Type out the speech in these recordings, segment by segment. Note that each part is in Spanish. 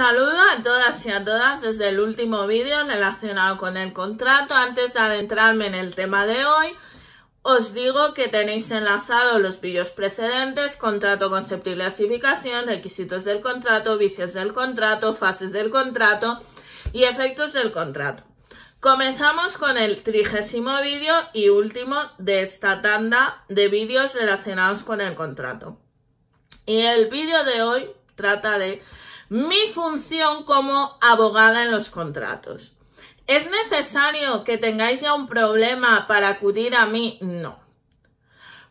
Saludos a todas y a todas desde el último vídeo relacionado con el contrato. Antes de adentrarme en el tema de hoy, os digo que tenéis enlazados los vídeos precedentes, contrato, concepto y clasificación, requisitos del contrato, vicios del contrato, fases del contrato y efectos del contrato. Comenzamos con el trigésimo vídeo y último de esta tanda de vídeos relacionados con el contrato. Y el vídeo de hoy trata de mi función como abogada en los contratos. ¿Es necesario que tengáis ya un problema para acudir a mí? No.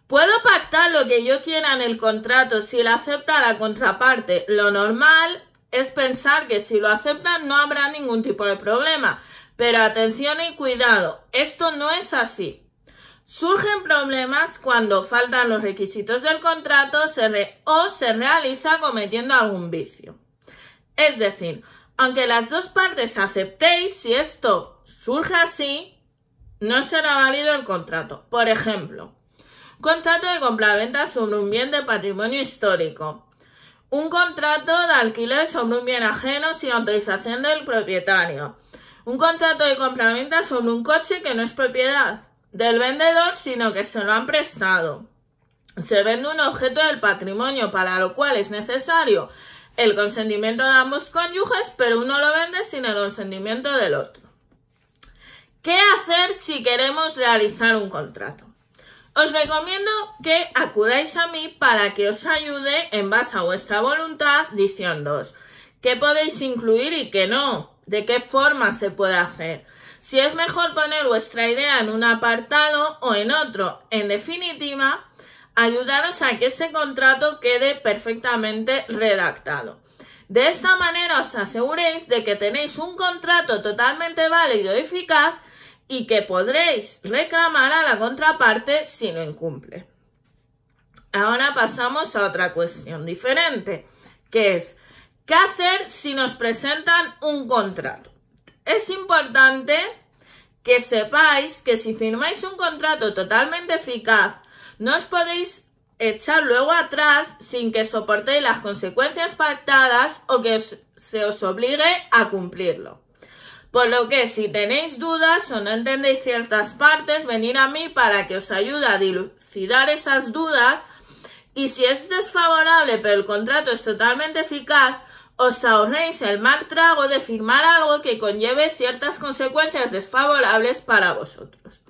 Puedo pactar lo que yo quiera en el contrato si lo acepta la contraparte. Lo normal es pensar que si lo aceptan no habrá ningún tipo de problema. Pero atención y cuidado, esto no es así. Surgen problemas cuando faltan los requisitos del contrato o se realiza cometiendo algún vicio. Es decir, aunque las dos partes aceptéis, si esto surge así, no será válido el contrato. Por ejemplo, contrato de compraventa sobre un bien de patrimonio histórico. Un contrato de alquiler sobre un bien ajeno sin autorización del propietario. Un contrato de compraventa sobre un coche que no es propiedad del vendedor, sino que se lo han prestado. Se vende un objeto del patrimonio para lo cual es necesario el consentimiento de ambos cónyuges, pero uno lo vende sin el consentimiento del otro. ¿Qué hacer si queremos realizar un contrato? Os recomiendo que acudáis a mí para que os ayude en base a vuestra voluntad diciéndoos qué podéis incluir y qué no, de qué forma se puede hacer, si es mejor poner vuestra idea en un apartado o en otro. En definitiva, ayudaros a que ese contrato quede perfectamente redactado. De esta manera os aseguréis de que tenéis un contrato totalmente válido y eficaz y que podréis reclamar a la contraparte si no incumple. Ahora pasamos a otra cuestión diferente, que es ¿qué hacer si nos presentan un contrato? Es importante que sepáis que si firmáis un contrato totalmente eficaz no os podéis echar luego atrás sin que soportéis las consecuencias pactadas o que se os obligue a cumplirlo. Por lo que si tenéis dudas o no entendéis ciertas partes, venir a mí para que os ayude a dilucidar esas dudas y si es desfavorable pero el contrato es totalmente eficaz, os ahorréis el mal trago de firmar algo que conlleve ciertas consecuencias desfavorables para vosotros.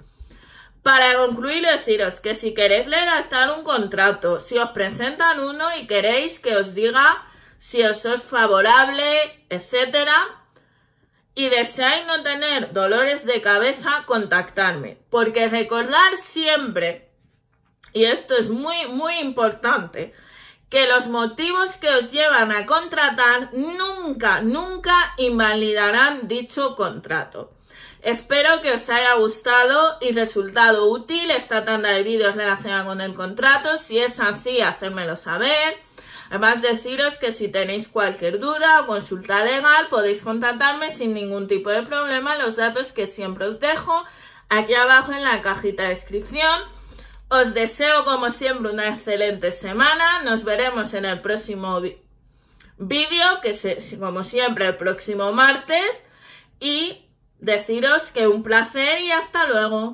Para concluir, deciros que si queréis redactar un contrato, si os presentan uno y queréis que os diga si os es favorable, etcétera, y deseáis no tener dolores de cabeza, contactarme. Porque recordar siempre, y esto es muy, muy importante, que los motivos que os llevan a contratar nunca, nunca invalidarán dicho contrato. Espero que os haya gustado y resultado útil esta tanda de vídeos relacionada con el contrato. Si es así, hacedmelo saber. Además, deciros que si tenéis cualquier duda o consulta legal, podéis contactarme sin ningún tipo de problema. Los datos que siempre os dejo aquí abajo en la cajita de descripción. Os deseo como siempre una excelente semana. Nos veremos en el próximo vídeo, que es como siempre el próximo martes. Y deciros que un placer y hasta luego.